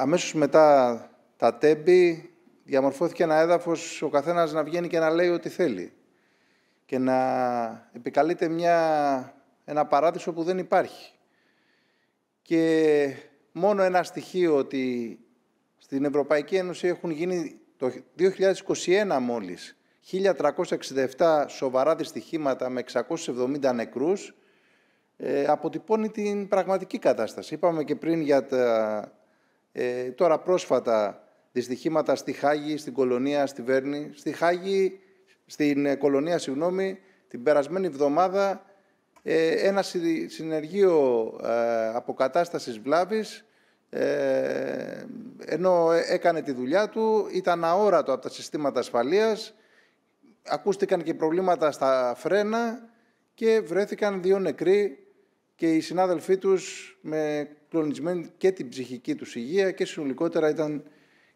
Αμέσως μετά τα τέμπη διαμορφώθηκε ένα έδαφος ο καθένας να βγαίνει και να λέει ό,τι θέλει και να επικαλείται μια, ένα παράδεισο που δεν υπάρχει. Και μόνο ένα στοιχείο ότι στην Ευρωπαϊκή Ένωση έχουν γίνει το 2021 μόλις 1.367 σοβαρά δυστυχήματα με 670 νεκρούς, ε, αποτυπώνει την πραγματική κατάσταση. Είπαμε και πριν για τα ε, τώρα πρόσφατα δυστυχήματα στη Χάγη, στην κολονία, στη Βέρνη. Στη Χάγη, στην ε, κολονία, συγγνώμη, την περασμένη εβδομάδα ε, ένα συνεργείο αποκατάστασης βλάβης ενώ έκανε τη δουλειά του, ήταν αόρατο από τα συστήματα ασφαλείας, ακούστηκαν και προβλήματα στα φρένα και βρέθηκαν δύο νεκροί και οι συνάδελφοί τους με κλονισμένη και την ψυχική τους υγεία και συνολικότερα ήταν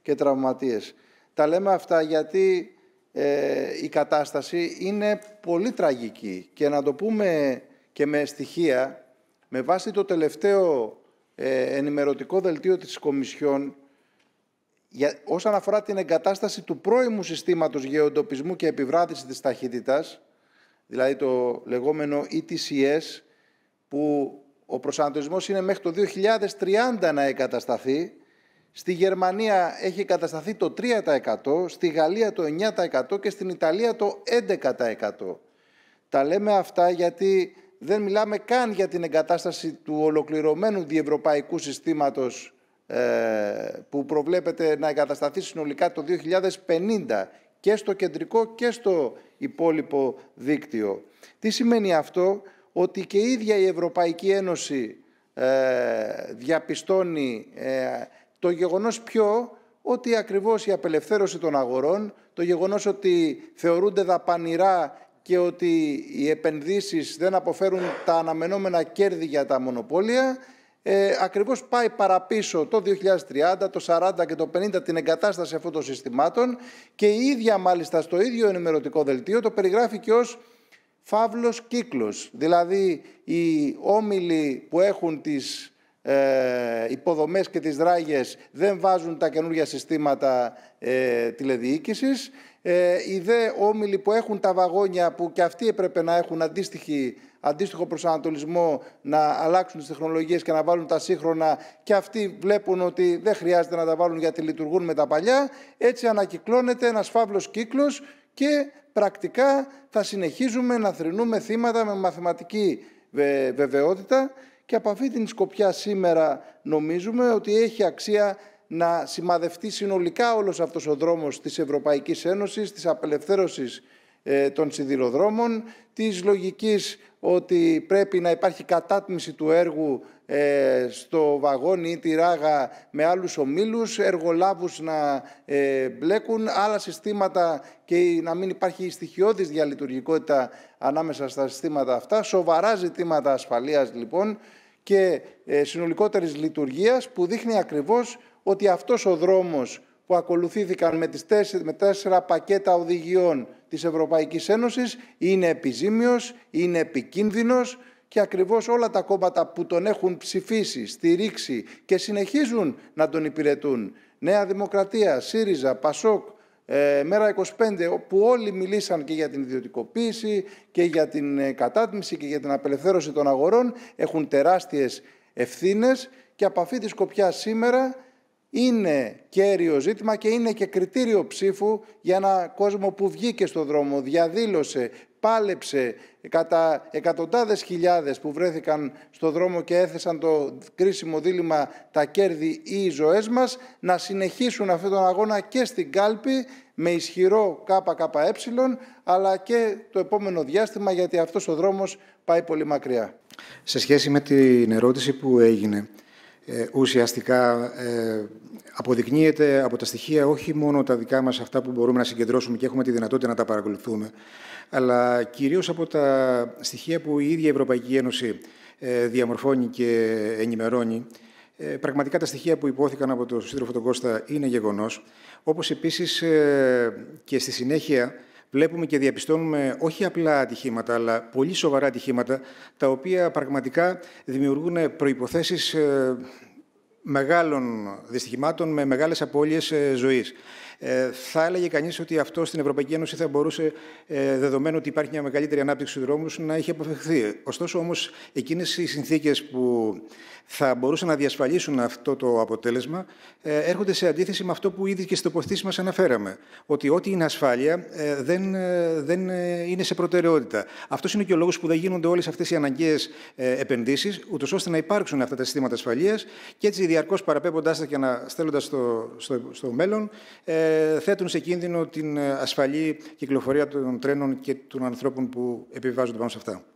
και τραυματίες. Τα λέμε αυτά γιατί ε, η κατάσταση είναι πολύ τραγική και να το πούμε και με στοιχεία, με βάση το τελευταίο ε, ενημερωτικό δελτίο της Κομισιόν για, όσον αφορά την εγκατάσταση του πρώιμου συστήματος γεωτοπισμού και επιβράδυση της ταχύτητας, δηλαδή το λεγόμενο ETCS, που ο προσανατολισμός είναι μέχρι το 2030 να εγκατασταθεί. Στη Γερμανία έχει εγκατασταθεί το 3%, στη Γαλλία το 9% και στην Ιταλία το 11%. Τα λέμε αυτά γιατί δεν μιλάμε καν για την εγκατάσταση του ολοκληρωμένου διευρωπαϊκού συστήματος ε, που προβλέπεται να εγκατασταθεί συνολικά το 2050 και στο κεντρικό και στο υπόλοιπο δίκτυο. Τι σημαίνει αυτό, ότι και η ίδια η Ευρωπαϊκή Ένωση ε, διαπιστώνει ε, το γεγονός πιο ότι ακριβώς η απελευθέρωση των αγορών, το γεγονός ότι θεωρούνται δαπανηρά και ότι οι επενδύσεις δεν αποφέρουν τα αναμενόμενα κέρδη για τα μονοπόλια, ε, ακριβώς πάει παραπίσω το 2030, το 40 και το 50 την εγκατάσταση αυτών των συστημάτων και η ίδια μάλιστα στο ίδιο ενημερωτικό δελτίο το περιγράφει και ως φαύλος κύκλος. Δηλαδή οι όμιλοι που έχουν τις ε, υποδομές και τις δράγες δεν βάζουν τα καινούργια συστήματα ε, τηλεδιοίκησης. Ε, οι δε όμιλοι που έχουν τα βαγόνια που και αυτοί έπρεπε να έχουν αντίστοιχο προσανατολισμό να αλλάξουν τις τεχνολογίες και να βάλουν τα σύγχρονα και αυτοί βλέπουν ότι δεν χρειάζεται να τα βάλουν γιατί λειτουργούν με τα παλιά. Έτσι ανακυκλώνεται ένας φαύλος κύκλος και πρακτικά θα συνεχίζουμε να θρυνούμε θύματα με μαθηματική βεβαιότητα και από αυτή την σκοπιά σήμερα νομίζουμε ότι έχει αξία να σημαδευτεί συνολικά όλος αυτός ο δρόμος της Ευρωπαϊκής Ένωσης, της απελευθέρωσης ε, των σιδηροδρόμων, της λογικής ότι πρέπει να υπάρχει κατάτμιση του έργου ε, στο βαγόνι ή τη ράγα με άλλους ομίλους, εργολάβους να ε, μπλέκουν, άλλα συστήματα και να μην υπάρχει στοιχειώδης διαλειτουργικότητα ανάμεσα στα συστήματα αυτά, σοβαρά ζητήματα ασφαλείας λοιπόν και συνολικότερης λειτουργίας που δείχνει ακριβώς ότι αυτός ο δρόμος που ακολουθήθηκαν με, τις τέσσερα, πακέτα οδηγιών της Ευρωπαϊκής Ένωσης είναι επιζήμιος, είναι επικίνδυνος και ακριβώς όλα τα κόμματα που τον έχουν ψηφίσει, στηρίξει και συνεχίζουν να τον υπηρετούν. Νέα Δημοκρατία, ΣΥΡΙΖΑ, ΠΑΣΟΚ, ε, Μέρα 25, όπου όλοι μιλήσαν και για την ιδιωτικοποίηση και για την ε, κατάτμιση και για την απελευθέρωση των αγορών, έχουν τεράστιες ευθύνες και από αυτή τη σκοπιά σήμερα είναι κέριο ζήτημα και είναι και κριτήριο ψήφου για ένα κόσμο που βγήκε στο δρόμο, διαδήλωσε, πάλεψε κατά εκατοντάδες χιλιάδες που βρέθηκαν στο δρόμο και έθεσαν το κρίσιμο δίλημα τα κέρδη ή οι ζωές μας, να συνεχίσουν αυτόν τον αγώνα και στην κάλπη με ισχυρό ΚΚΕ, αλλά και το επόμενο διάστημα γιατί αυτός ο δρόμος πάει πολύ μακριά. Σε σχέση με την ερώτηση που έγινε, ε, ουσιαστικά ε, αποδεικνύεται από τα στοιχεία όχι μόνο τα δικά μας αυτά που μπορούμε να συγκεντρώσουμε και έχουμε τη δυνατότητα να τα παρακολουθούμε, αλλά κυρίως από τα στοιχεία που η ίδια η Ευρωπαϊκή Ένωση ε, διαμορφώνει και ενημερώνει. Ε, πραγματικά τα στοιχεία που υπόθηκαν από τον σύντροφο τον Κώστα είναι γεγονός, όπως επίσης και στη συνέχεια βλέπουμε και διαπιστώνουμε όχι απλά ατυχήματα, αλλά πολύ σοβαρά ατυχήματα, τα οποία πραγματικά δημιουργούν προϋποθέσεις ε, μεγάλων δυστυχημάτων με μεγάλες απώλειες ε, ζωής. Ε, θα έλεγε κανείς ότι αυτό στην Ευρωπαϊκή Ένωση θα μπορούσε, ε, δεδομένου ότι υπάρχει μια μεγαλύτερη ανάπτυξη του δρόμους, να είχε αποφευχθεί. Ωστόσο, όμως, εκείνες οι συνθήκες που θα μπορούσαν να διασφαλίσουν αυτό το αποτέλεσμα ε, έρχονται σε αντίθεση με αυτό που ήδη και στι τοποθετήσει μας αναφέραμε. Ότι ό,τι είναι ασφάλεια δεν, δεν είναι σε προτεραιότητα. Αυτός είναι και ο λόγος που δεν γίνονται όλες αυτές οι αναγκαίες επενδύσεις, ούτως ώστε να υπάρξουν αυτά τα συστήματα ασφαλείας και έτσι διαρκώς παραπέμποντάς τα και αναστέλλοντας στο, στο, στο μέλλον, θέτουν σε κίνδυνο την ασφαλή κυκλοφορία των τρένων και των ανθρώπων που επιβάζονται πάνω σε αυτά.